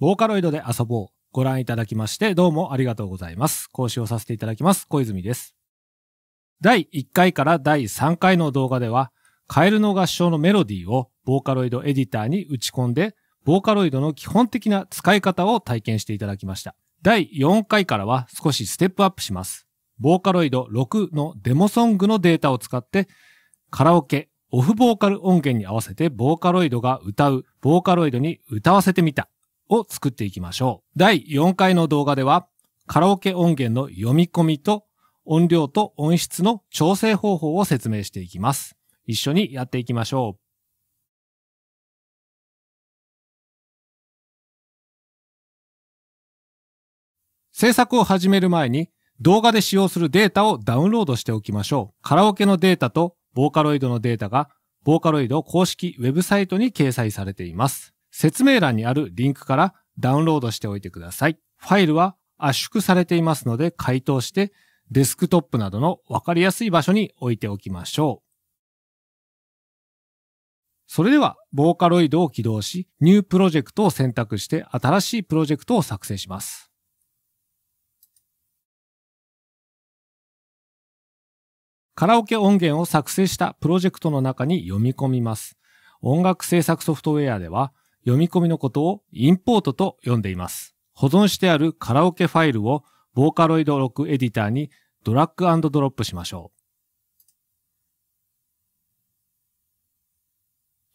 ボーカロイドで遊ぼう。ご覧いただきまして、どうもありがとうございます。講師をさせていただきます、小泉です。第1回から第3回の動画では、カエルの合唱のメロディーをボーカロイドエディターに打ち込んで、ボーカロイドの基本的な使い方を体験していただきました。第4回からは少しステップアップします。ボーカロイド6のデモソングのデータを使って、カラオケ、オフボーカル音源に合わせてボーカロイドが歌う、ボーカロイドに歌わせてみたを作っていきましょう。第4回の動画では、カラオケ音源の読み込みと音量と音質の調整方法を説明していきます。一緒にやっていきましょう。制作を始める前に動画で使用するデータをダウンロードしておきましょう。カラオケのデータとボーカロイドのデータがボーカロイド公式ウェブサイトに掲載されています。説明欄にあるリンクからダウンロードしておいてください。ファイルは圧縮されていますので解凍してデスクトップなどのわかりやすい場所に置いておきましょう。それでは、ボーカロイドを起動し、ニュープロジェクトを選択して新しいプロジェクトを作成します。カラオケ音源を作成したプロジェクトの中に読み込みます。音楽制作ソフトウェアでは、読み込みのことをインポートと呼んでいます。保存してあるカラオケファイルをボーカロイド6エディターにドラッグドロップしましょう。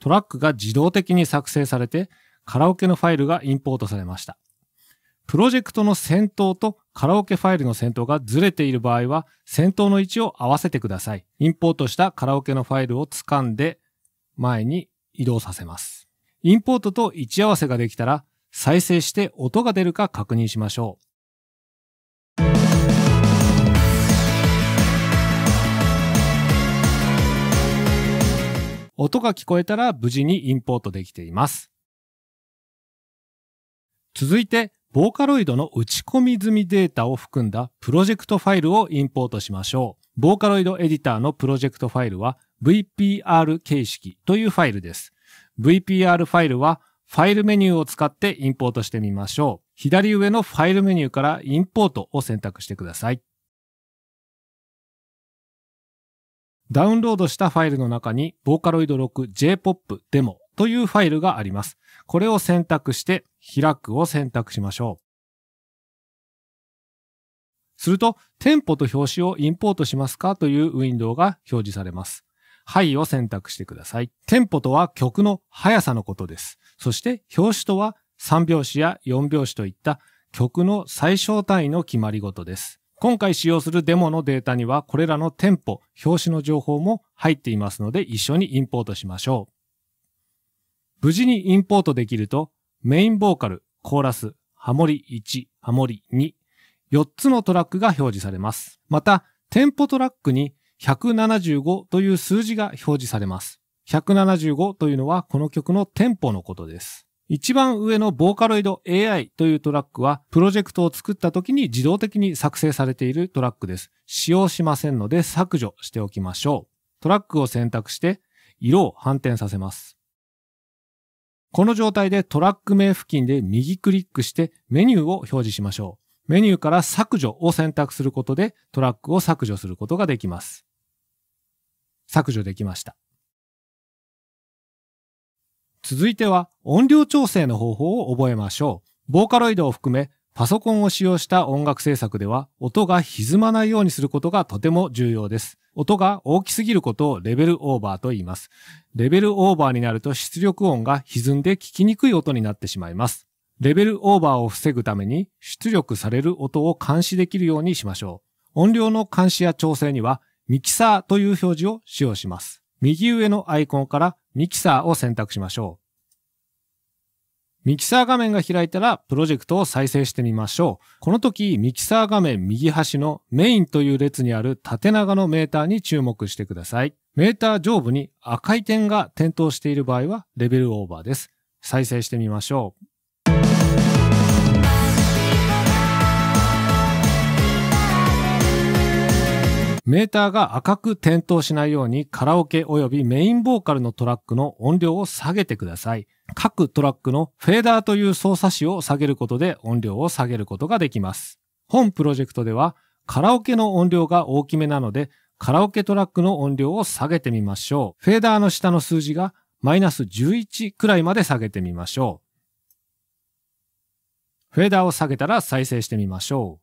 トラックが自動的に作成されて、カラオケのファイルがインポートされました。プロジェクトの先頭とカラオケファイルの先頭がずれている場合は、先頭の位置を合わせてください。インポートしたカラオケのファイルを掴んで、前に移動させます。インポートと位置合わせができたら、再生して音が出るか確認しましょう。音が聞こえたら無事にインポートできています。続いて、ボーカロイドの打ち込み済みデータを含んだプロジェクトファイルをインポートしましょう。ボーカロイドエディターのプロジェクトファイルは VPR 形式というファイルです。VPR ファイルはファイルメニューを使ってインポートしてみましょう。左上のファイルメニューからインポートを選択してください。ダウンロードしたファイルの中に、ボーカロイド 6JPOP デモというファイルがあります。これを選択して、開くを選択しましょう。すると、テンポと表紙をインポートしますかというウィンドウが表示されます。はいを選択してください。テンポとは曲の速さのことです。そして表紙とは3拍子や4拍子といった曲の最小単位の決まり事です。今回使用するデモのデータにはこれらのテンポ、表紙の情報も入っていますので一緒にインポートしましょう。無事にインポートできるとメインボーカル、コーラス、ハモリ1、ハモリ2、4つのトラックが表示されます。また、テンポトラックに175という数字が表示されます。175というのはこの曲のテンポのことです。一番上のボーカロイド AI というトラックは、プロジェクトを作った時に自動的に作成されているトラックです。使用しませんので削除しておきましょう。トラックを選択して、色を反転させます。この状態でトラック名付近で右クリックしてメニューを表示しましょう。メニューから削除を選択することでトラックを削除することができます。削除できました。続いては音量調整の方法を覚えましょう。ボーカロイドを含めパソコンを使用した音楽制作では音が歪まないようにすることがとても重要です。音が大きすぎることをレベルオーバーと言います。レベルオーバーになると出力音が歪んで聞きにくい音になってしまいます。レベルオーバーを防ぐために出力される音を監視できるようにしましょう。音量の監視や調整にはミキサーという表示を使用します。右上のアイコンからミキサーを選択しましょう。ミキサー画面が開いたらプロジェクトを再生してみましょう。この時ミキサー画面右端のメインという列にある縦長のメーターに注目してください。メーター上部に赤い点が点灯している場合はレベルオーバーです。再生してみましょう。メーターが赤く点灯しないようにカラオケ及びメインボーカルのトラックの音量を下げてください。各トラックのフェーダーという操作子を下げることで音量を下げることができます。本プロジェクトではカラオケの音量が大きめなのでカラオケトラックの音量を下げてみましょう。フェーダーの下の数字がマイナス11くらいまで下げてみましょう。フェーダーを下げたら再生してみましょう。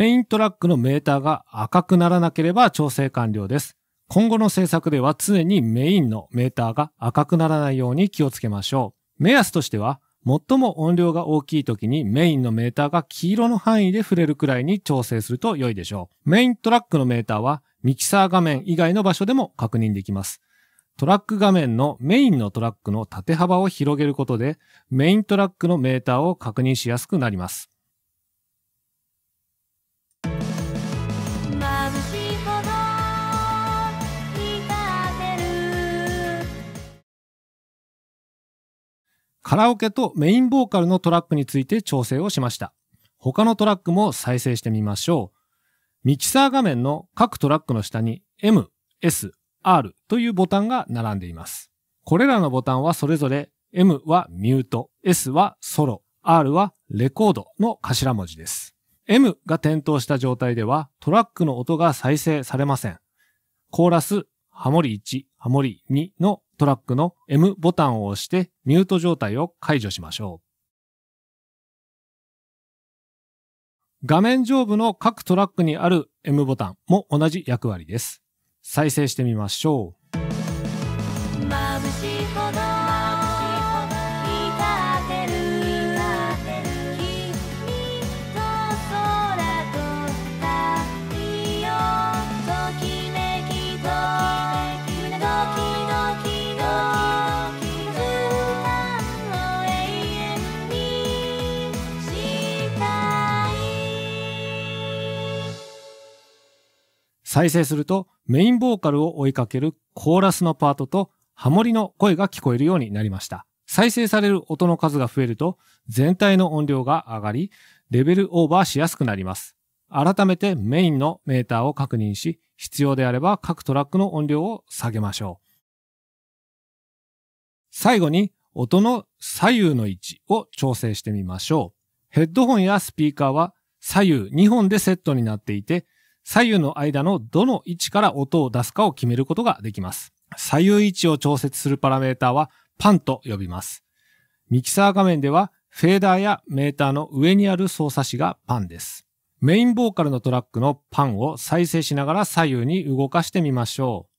メイントラックのメーターが赤くならなければ調整完了です。今後の制作では常にメインのメーターが赤くならないように気をつけましょう。目安としては、最も音量が大きい時にメインのメーターが黄色の範囲で触れるくらいに調整すると良いでしょう。メイントラックのメーターはミキサー画面以外の場所でも確認できます。トラック画面のメインのトラックの縦幅を広げることでメイントラックのメーターを確認しやすくなります。しいカラオケとメインボーカルのトラックについて調整をしました他のトラックも再生してみましょうミキサー画面の各トラックの下に M、S、R というボタンが並んでいます。これらのボタンはそれぞれ M はミュート、S はソロ、R はレコードの頭文字です。M が点灯した状態ではトラックの音が再生されません。コーラス、ハモリ1、ハモリ2のトラックの M ボタンを押してミュート状態を解除しましょう。画面上部の各トラックにある M ボタンも同じ役割です。再生してみましょう。再生するとメインボーカルを追いかけるコーラスのパートとハモリの声が聞こえるようになりました。再生される音の数が増えると全体の音量が上がり、レベルオーバーしやすくなります。改めてメインのメーターを確認し、必要であれば各トラックの音量を下げましょう。最後に音の左右の位置を調整してみましょう。ヘッドホンやスピーカーは左右2本でセットになっていて、左右の間のどの位置から音を出すかを決めることができます。左右位置を調節するパラメータはパンと呼びます。ミキサー画面ではフェーダーやメーターの上にある操作詞がパンです。メインボーカルのトラックのパンを再生しながら左右に動かしてみましょう。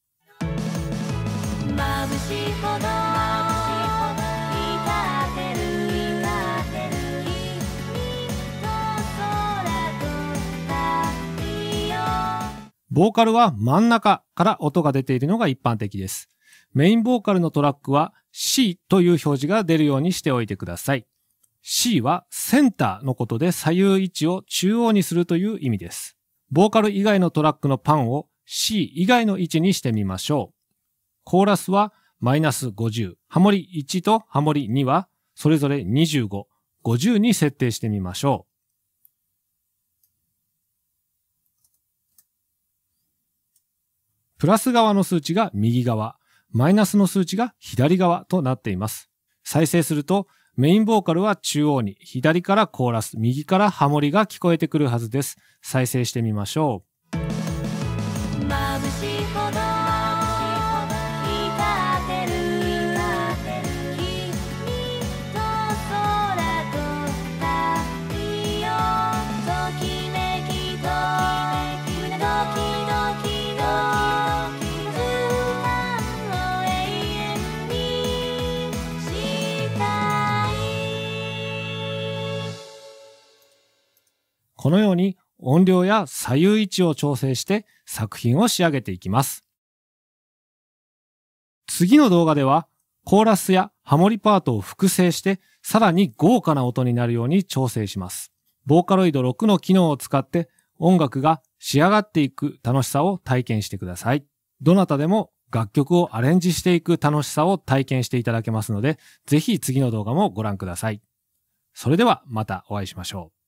ボーカルは真ん中から音が出ているのが一般的です。メインボーカルのトラックは C という表示が出るようにしておいてください。C はセンターのことで左右位置を中央にするという意味です。ボーカル以外のトラックのパンを C 以外の位置にしてみましょう。コーラスはマイナス50、ハモリ1とハモリ2はそれぞれ25、50に設定してみましょう。プラス側の数値が右側、マイナスの数値が左側となっています。再生すると、メインボーカルは中央に、左からコーラス、右からハモリが聞こえてくるはずです。再生してみましょう。眩しいほどこのように音量や左右位置を調整して作品を仕上げていきます。次の動画ではコーラスやハモリパートを複製してさらに豪華な音になるように調整します。ボーカロイド6の機能を使って音楽が仕上がっていく楽しさを体験してください。どなたでも楽曲をアレンジしていく楽しさを体験していただけますので、ぜひ次の動画もご覧ください。それではまたお会いしましょう。